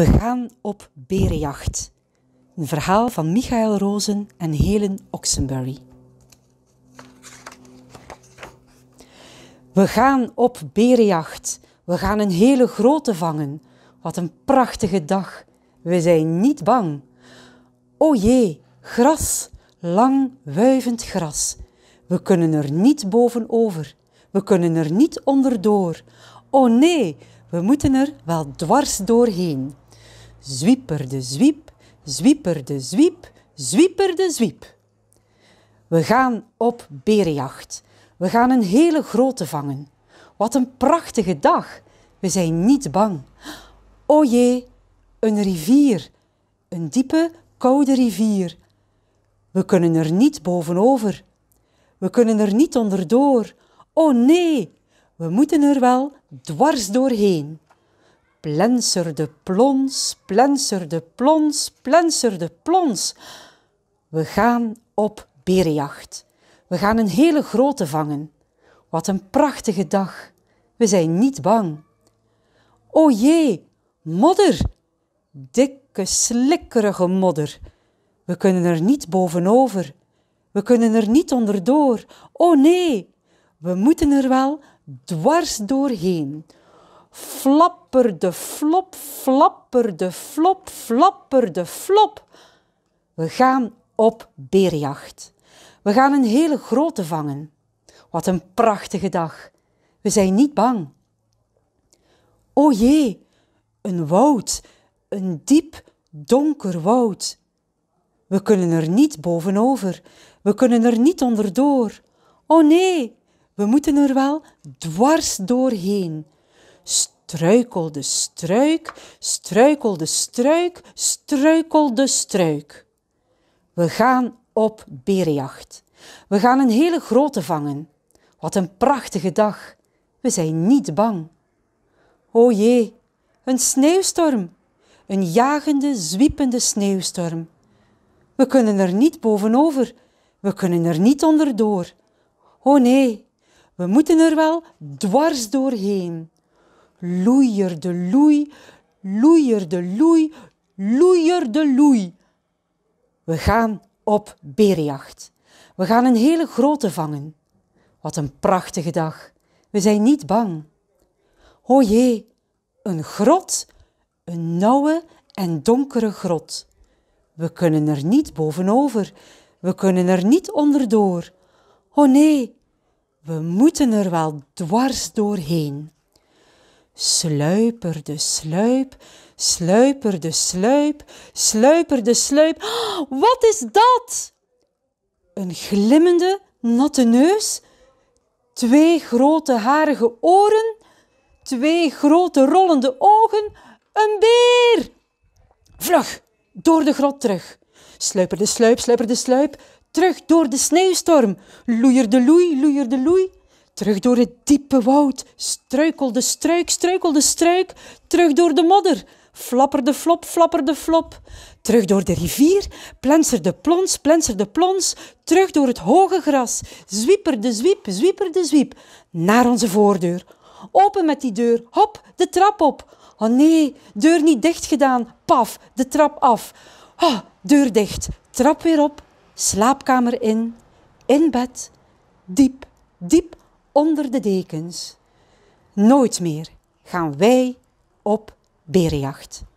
We gaan op berenjacht. Een verhaal van Michael Rozen en Helen Oxenbury. We gaan op berenjacht. We gaan een hele grote vangen. Wat een prachtige dag. We zijn niet bang. O jee, gras, lang wuivend gras. We kunnen er niet bovenover. We kunnen er niet onderdoor. Oh nee, we moeten er wel dwars doorheen de zwiep, de zwiep, de zwiep. We gaan op berenjacht. We gaan een hele grote vangen. Wat een prachtige dag. We zijn niet bang. O jee, een rivier. Een diepe, koude rivier. We kunnen er niet bovenover. We kunnen er niet onderdoor. O nee, we moeten er wel dwars doorheen. Plenserde plons, plenserde plons, plenserde plons. We gaan op berenjacht. We gaan een hele grote vangen. Wat een prachtige dag. We zijn niet bang. O jee, modder. Dikke, slikkerige modder. We kunnen er niet bovenover. We kunnen er niet onderdoor. O nee, we moeten er wel dwars doorheen Flapper de flop, flapper de flop, flapper de flop. We gaan op beerjacht. We gaan een hele grote vangen. Wat een prachtige dag. We zijn niet bang. O jee, een woud, een diep, donker woud. We kunnen er niet bovenover, we kunnen er niet onderdoor. O nee, we moeten er wel dwars doorheen struikelde struik, struikelde struik, struikelde struik. We gaan op berenjacht. We gaan een hele grote vangen. Wat een prachtige dag. We zijn niet bang. O jee, een sneeuwstorm. Een jagende, zwiepende sneeuwstorm. We kunnen er niet bovenover. We kunnen er niet onderdoor. O nee, we moeten er wel dwars doorheen. Loeier de loei, loeier de loei, loeier de loei. We gaan op berenjacht. We gaan een hele grote vangen. Wat een prachtige dag. We zijn niet bang. O jee, een grot, een nauwe en donkere grot. We kunnen er niet bovenover, we kunnen er niet onderdoor. O nee, we moeten er wel dwars doorheen. Sluiper de sluip, sluiper de sluip, sluiper de sluip. wat is dat? Een glimmende, natte neus, twee grote harige oren, twee grote rollende ogen, een beer. Vlug, door de grot terug. Sluiper de sluip, sluiper de sluip, terug door de sneeuwstorm. Loeier de loei, loeier de loei, Terug door het diepe woud, struikelde struik, struikelde struik, terug door de modder, flapperde flop, flapperde flop. Terug door de rivier, plenserde plons, plenserde plons, terug door het hoge gras, zwieperde zwiep, zwieperde zwiep, naar onze voordeur. Open met die deur, hop, de trap op. Oh nee, deur niet dicht gedaan, paf, de trap af. Oh, deur dicht, trap weer op, slaapkamer in, in bed, diep, diep onder de dekens. Nooit meer gaan wij op berenjacht.